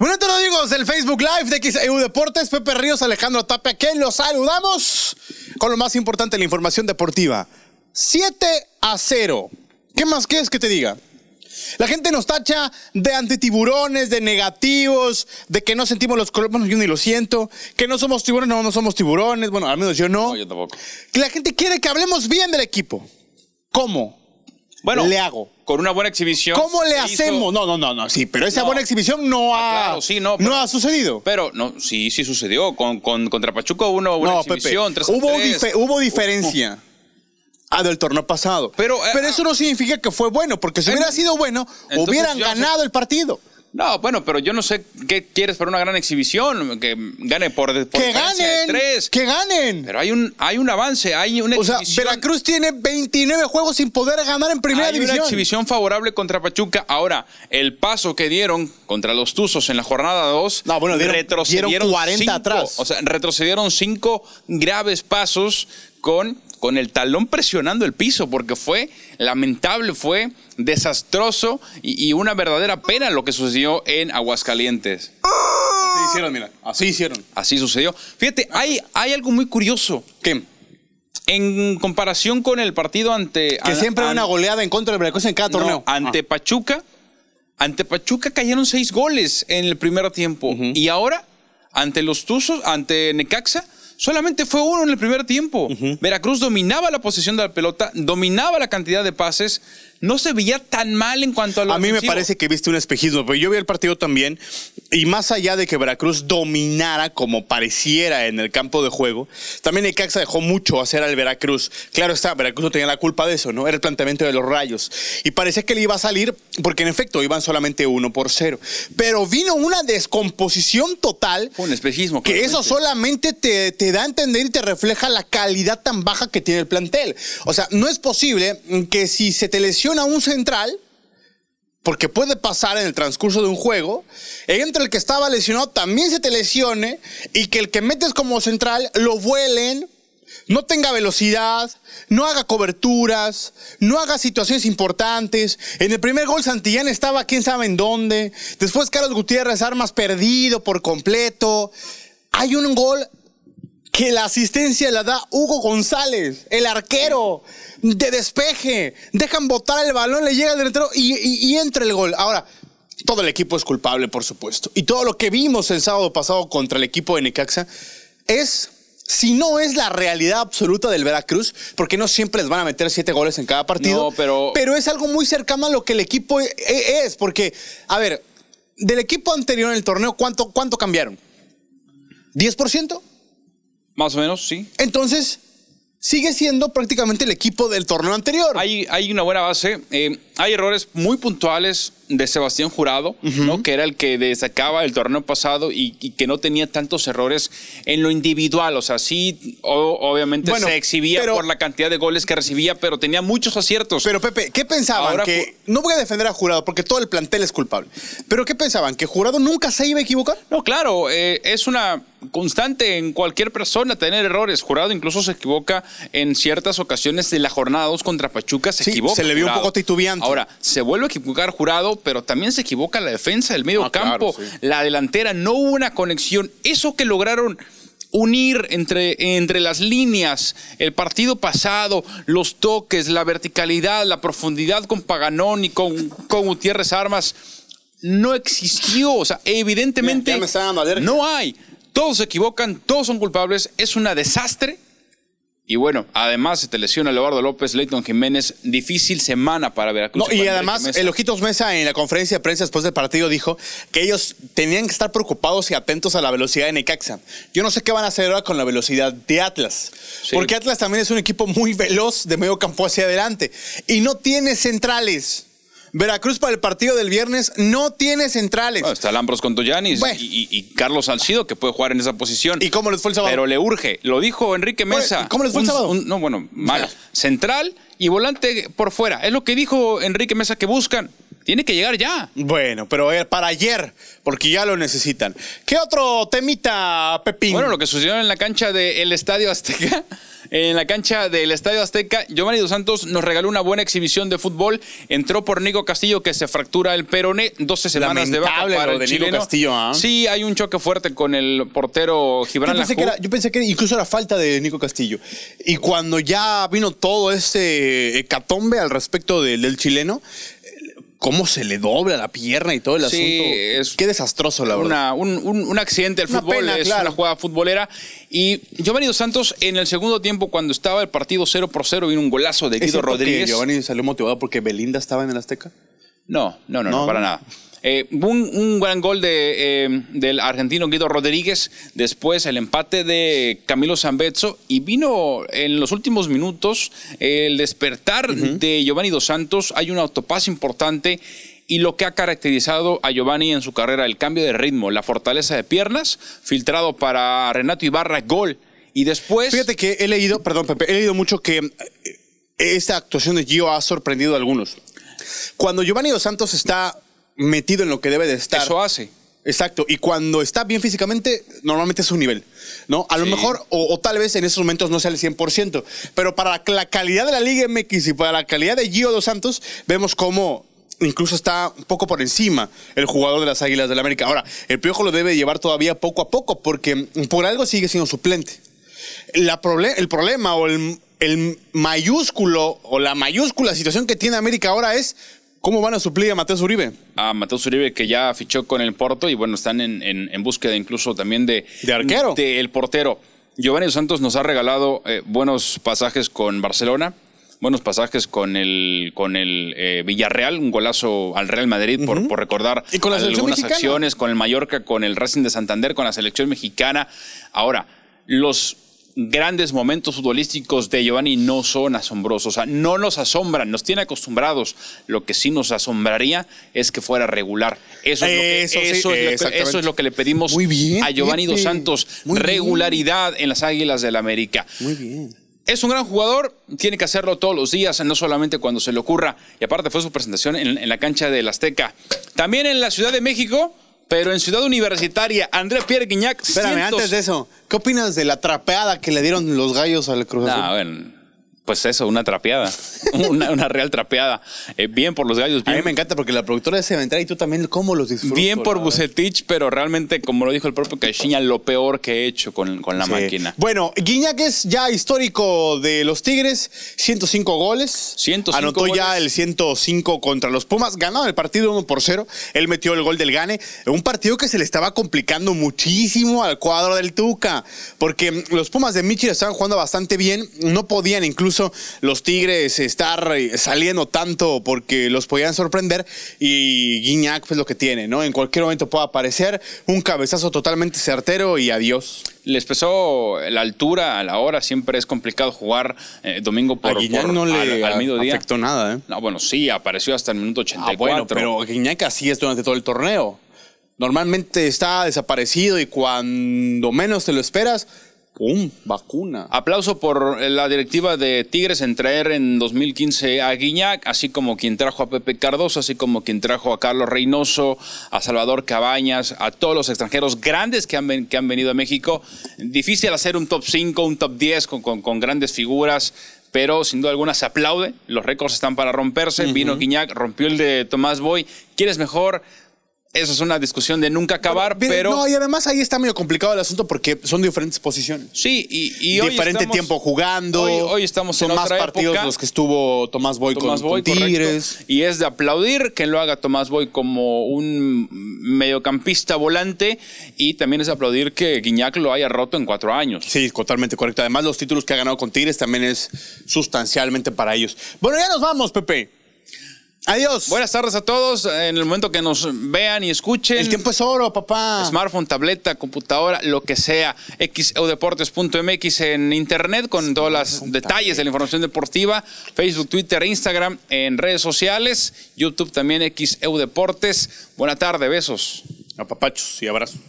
Bueno, te lo digo, el Facebook Live de XEU Deportes, Pepe Ríos, Alejandro Tapia, que los saludamos con lo más importante, la información deportiva. 7 a 0. ¿Qué más quieres que te diga? La gente nos tacha de antitiburones, de negativos, de que no sentimos los colores. Bueno, yo ni lo siento. Que no somos tiburones, no, no somos tiburones. Bueno, al menos yo no. yo tampoco. Que la gente quiere que hablemos bien del equipo. ¿Cómo? bueno, le hago. Con una buena exhibición. ¿Cómo le hacemos? No, no, no, no, sí, pero esa buena exhibición no ah, ha, no, ha sucedido. Pero no, sí, sí sucedió. Con, con contra Pachuco hubo una buena exhibición. hubo, hubo diferencia. a del torneo pasado. Pero, eh, pero eso ah. no significa que fue bueno, porque si hubiera sido bueno, hubieran ganado el partido. No, bueno, pero yo no sé qué quieres para una gran exhibición, que gane por, por que ganen, tres. Que ganen. Pero hay un hay un avance, hay una o sea, Veracruz tiene 29 juegos sin poder ganar en primera división. Hay una exhibición favorable contra Pachuca. Ahora, el paso que dieron contra los Tuzos en la jornada 2, no, bueno, dieron, retrocedieron 40 atrás. O sea, retrocedieron cinco graves pasos con con el talón presionando el piso, porque fue lamentable, fue desastroso y, una verdadera pena lo que sucedió en Aguascalientes. Así hicieron, mira, así hicieron. Así sucedió. Fíjate, hay, algo muy curioso. ¿Qué? En comparación con el partido ante... Que siempre hay una goleada en contra del Veracruz en cada torneo. Ante ah. Pachuca, ante Pachuca cayeron seis goles en el primer tiempo. Y ahora, ante los Tuzos, ante Necaxa, solamente fue uno en el primer tiempo. Veracruz dominaba la posesión de la pelota, dominaba la cantidad de pases, no se veía tan mal en cuanto a lo A mí me parece que viste un espejismo, pero yo vi el partido también y más allá de que Veracruz dominara como pareciera en el campo de juego, también Necaxa dejó mucho hacer al Veracruz. Claro está, Veracruz no tenía la culpa de eso, ¿no? Era el planteamiento de los rayos. Y parece que le iba a salir, porque en efecto iban solamente uno por cero. Pero vino una descomposición total. Un espejismo. Que eso solamente te, te da a entender y te refleja la calidad tan baja que tiene el plantel. O sea, no es posible que si se te lesiona un central porque puede pasar en el transcurso de un juego, entre el que estaba lesionado también se te lesione y que el que metes como central lo vuelen, no tenga velocidad, no haga coberturas, no haga situaciones importantes. En el primer gol Santillán estaba quién sabe en dónde, después Carlos Gutiérrez Armas perdido por completo. Hay un gol que la asistencia la da Hugo González, el arquero, de despeje. Dejan botar el balón, le llega el delantero y, entra el gol. Ahora, todo el equipo es culpable, por supuesto. Y todo lo que vimos el sábado pasado contra el equipo de Necaxa es, si no es la realidad absoluta del Veracruz, porque no siempre les van a meter siete goles en cada partido. pero... pero es algo muy cercano a lo que el equipo e, e, es, porque, a ver, del equipo anterior en el torneo, ¿cuánto, cuánto cambiaron? ¿10%? Más o menos, sí. Entonces, sigue siendo prácticamente el equipo del torneo anterior. Hay, hay una buena base. Eh, hay errores muy puntuales de Sebastián Jurado, ¿no? que era el que destacaba el torneo pasado y, que no tenía tantos errores en lo individual. O sea, sí, obviamente se exhibía por la cantidad de goles que recibía, pero tenía muchos aciertos. Pero Pepe, ¿qué pensaban? no voy a defender a Jurado porque todo el plantel es culpable. Pero ¿qué pensaban? ¿Que Jurado nunca se iba a equivocar? No, claro, eh, es una constante en cualquier persona tener errores. Jurado incluso se equivoca en ciertas ocasiones de la jornada 2 contra Pachuca. Se sí, Se le vio un poco titubeante. Ahora, se vuelve a equivocar Jurado, pero también se equivoca la defensa del medio ah, campo, la delantera, no hubo una conexión. Eso que lograron unir entre, entre las líneas, el partido pasado, los toques, la verticalidad, la profundidad con Paganón y con, con Gutiérrez Armas, no existió. O sea, evidentemente no hay. Todos se equivocan, todos son culpables, es un desastre y bueno, además se te lesiona López, Leighton Jiménez. Difícil semana para Veracruz. y, además, el Ojitos Mesa en la conferencia de prensa después del partido dijo que ellos tenían que estar preocupados y atentos a la velocidad de Necaxa. Yo no sé qué van a hacer ahora con la velocidad de Atlas. Porque Atlas también es un equipo muy veloz de medio campo hacia adelante. Y no tiene centrales. Veracruz para el partido del viernes no tiene centrales. está Lambros con Toyanis y, Carlos Salcido que puede jugar en esa posición. ¿Y cómo les fue el sábado? Pero le urge, lo dijo Enrique Mesa. ¿Cómo les fue el sábado? no, bueno, mal. Central y volante por fuera. Es lo que dijo Enrique Mesa que buscan. Tiene que llegar ya. Bueno, pero para ayer, porque ya lo necesitan. ¿Qué otro temita, Pepín? Bueno, lo que sucedió en la cancha del Estadio Azteca en la cancha del Estadio Azteca, Giovanni Dos Santos nos regaló una buena exhibición de fútbol. Entró por Nico Castillo, que se fractura el peroné. 12 semanas de baja para el chileno. Castillo, ¿ah? Sí, hay un choque fuerte con el portero Gibran yo pensé, que incluso era falta de Nico Castillo. Y cuando ya vino todo ese hecatombe al respecto del chileno, cómo se le dobla la pierna y todo el sí, asunto. Es Qué desastroso, la verdad. un, un, accidente del fútbol, pena, es una jugada futbolera. Y Giovanni Dos Santos, en el segundo tiempo, cuando estaba el partido 0 por 0, vino un golazo de Guido Rodríguez. Giovanni salió motivado porque Belinda estaba en el Azteca? No, no, no, no, para nada. Eh, un, un, gran gol de, eh, del argentino Guido Rodríguez, después el empate de Camilo Zambezzo y vino en los últimos minutos el despertar de Giovanni Dos Santos. Hay un autopase importante y lo que ha caracterizado a Giovanni en su carrera, el cambio de ritmo, la fortaleza de piernas, filtrado para Renato Ibarra, gol. Y después... Fíjate que he leído, perdón Pepe, he leído mucho que eh, esta actuación de Gio ha sorprendido a algunos. Cuando Giovanni Dos Santos está metido en lo que debe de estar. Eso hace. Exacto, y cuando está bien físicamente, normalmente es su nivel, ¿no? A lo mejor, o, tal vez en esos momentos no sea el 100%, pero para la calidad de la Liga MX y para la calidad de Gio Dos Santos, vemos cómo incluso está un poco por encima el jugador de las Águilas del América. Ahora, el Piojo lo debe llevar todavía poco a poco, porque por algo sigue siendo suplente. el problema o el, el mayúsculo o la mayúscula situación que tiene América ahora es cómo van a suplir a Mateo Uribe. A Mateo Uribe que ya fichó con el Porto y bueno, están en, búsqueda incluso también de... De arquero. De el portero. Giovanni Santos nos ha regalado eh, buenos pasajes con Barcelona, buenos pasajes con el, con el eh, Villarreal, un golazo al Real Madrid por, recordar ¿Y con las algunas acciones, con el Mallorca, con el Racing de Santander, con la selección mexicana. Ahora, los grandes momentos futbolísticos de Giovanni no son asombrosos, o sea, no nos asombran, nos tiene acostumbrados. Lo que sí nos asombraría es que fuera regular. Eso es, lo, que, le pedimos a Giovanni Dos Santos, regularidad en las Águilas del América. Muy bien. Es un gran jugador, tiene que hacerlo todos los días, no solamente cuando se le ocurra. Y aparte fue su presentación en, en la cancha del Azteca. También en la Ciudad de México pero en Ciudad Universitaria, André Pierre Guignac. Espérame, antes de eso, ¿qué opinas de la trapeada que le dieron los gallos al Cruz Azul? Nah, bueno pues eso, una trapeada, una, una real trapeada. Eh, bien por los gallos. A mí me encanta porque la productora de cementar y tú también, ¿cómo los disfrutas? Bien por Bucetich, pero realmente, como lo dijo el propio Caixinha, lo peor que he hecho con, la máquina. Bueno, Guiñac es ya histórico de los Tigres, 105 goles. 105 Anotó ya el 105 contra los Pumas, ganaron el partido 1 por 0. Él metió el gol del gane. Un partido que se le estaba complicando muchísimo al cuadro del Tuca, porque los Pumas de Michi estaban jugando bastante bien, no podían incluso los Tigres estar saliendo tanto porque los podían sorprender y Guiñac es pues, lo que tiene, ¿no? En cualquier momento puede aparecer un cabezazo totalmente certero y adiós. Les pesó la altura a la hora, siempre es complicado jugar eh, domingo por, a Guiñac no le afectó nada, ¿eh? No, bueno, sí, apareció hasta el minuto 84. Ah, bueno, pero Guiñac así es durante todo el torneo normalmente está desaparecido y cuando menos te lo esperas, ¡Un vacuna. Aplauso por eh, la directiva de Tigres en traer en 2015 a Guiñac, así como quien trajo a Pepe Cardoso, así como quien trajo a Carlos Reynoso, a Salvador Cabañas, a todos los extranjeros grandes que han, venido a México. Difícil hacer un top 5, un top 10 con, grandes figuras pero sin duda alguna se aplaude. Los récords están para romperse. Vino Guiñac, rompió el de Tomás Boy. ¿Quién es mejor? Esa es una discusión de nunca acabar, pero, No, y además ahí está medio complicado el asunto porque son diferentes posiciones. Sí, y, hoy Diferente tiempo jugando. Hoy, hoy estamos son en más partidos los que estuvo Tomás Boy con, Tigres. Y es de aplaudir que lo haga Tomás Boy como un mediocampista volante y también es de aplaudir que Guiñac lo haya roto en cuatro años. Sí, totalmente correcto. Además, los títulos que ha ganado con Tigres también es sustancialmente para ellos. Bueno, ya nos vamos, Pepe. Adiós. Buenas tardes a todos. En el momento que nos vean y escuchen. El tiempo es oro, papá. Smartphone, tableta, computadora, lo que sea. xeudeportes.mx en internet con todos los detalles de la información deportiva. Facebook, Twitter, Instagram, en redes sociales. YouTube también, xeudeportes. Buenas tardes, besos. A papachos y abrazos.